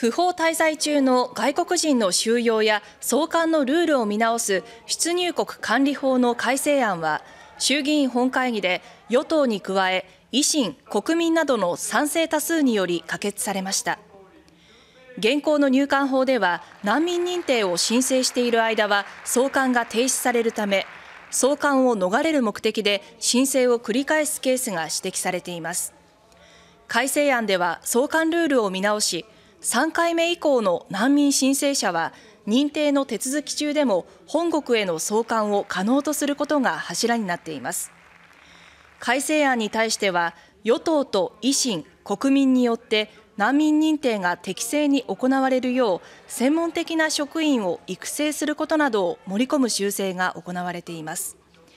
不法滞在中の外国人の収容や送還のルールを見直す出入国管理法の改正案は衆議院本会議で与党に加え維新、国民などの賛成多数により可決されました現行の入管法では難民認定を申請している間は送還が停止されるため送還を逃れる目的で申請を繰り返すケースが指摘されています改正案では送還ルールを見直し3回目以降の難民申請者は認定の手続き中でも本国への送還を可能とすることが柱になっています改正案に対しては与党と維新国民によって難民認定が適正に行われるよう専門的な職員を育成することなどを盛り込む修正が行われています